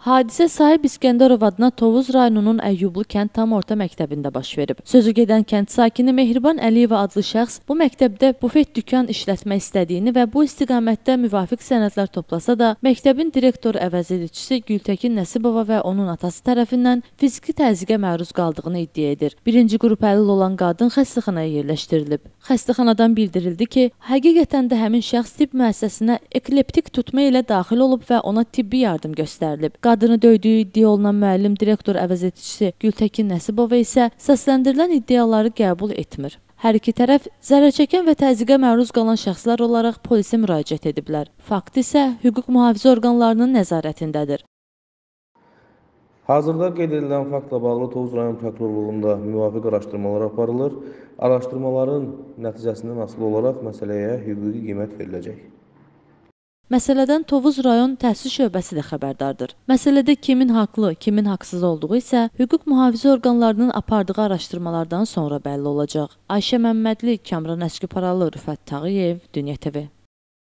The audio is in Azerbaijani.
Hadisə Sahib İskəndərov adına Tovuz rayonunun Əyyublu kənd tam orta məktəbində baş verib. Sözü gedən kənd sakini Mehriban Əliyeva adlı şəxs bu məktəbdə bufet dükan işlətmək istədiyini və bu istiqamətdə müvafiq sənədlər toplasa da, məktəbin direktor əvəz edicisi Gültəkin Nəsibova və onun atası tərəfindən fiziki təzyiqə məruz qaldığını iddia edir. Birinci qrup əlil olan qadın xəstəxanaya yerləşdirilib. Xəstəxanadan bildirildi ki, həqiqətən də həmin şəxs tibb müəssisəsinə ekleptik tutma ilə daxil olub və ona tibbi yardım göstərilib. Qadını döydüyü iddia olunan müəllim direktor əvəz eticisi Gültəkin Nəsibova isə səsləndirilən iddiaları qəbul etmir. Hər iki tərəf zərər çəkən və təzyiqə məruz qalan şəxslər olaraq polisə müraciət ediblər. Fakt isə hüquq mühafizə orqanlarının nəzarətindədir. Hazırda qeyd edilən faktla bağlı Tovuz rayon prokurorluğunda müvafiq araşdırmalar aparılır. Araşdırmaların nəticəsindən asılı olaraq məsələyə hüquqi qiymət veriləcək. Məsələdən Tovuz rayon təhsil şöbəsi də xəbərdardır. Məsələdə kimin haqlı, kimin haqsız olduğu isə hüquq mühafizə orqanlarının apardığı araşdırmalardan sonra bəlli olacaq. Ayşə Məmmədli, Kamran Əskiparalı, Rüfət Tağıyev, Dünya TV.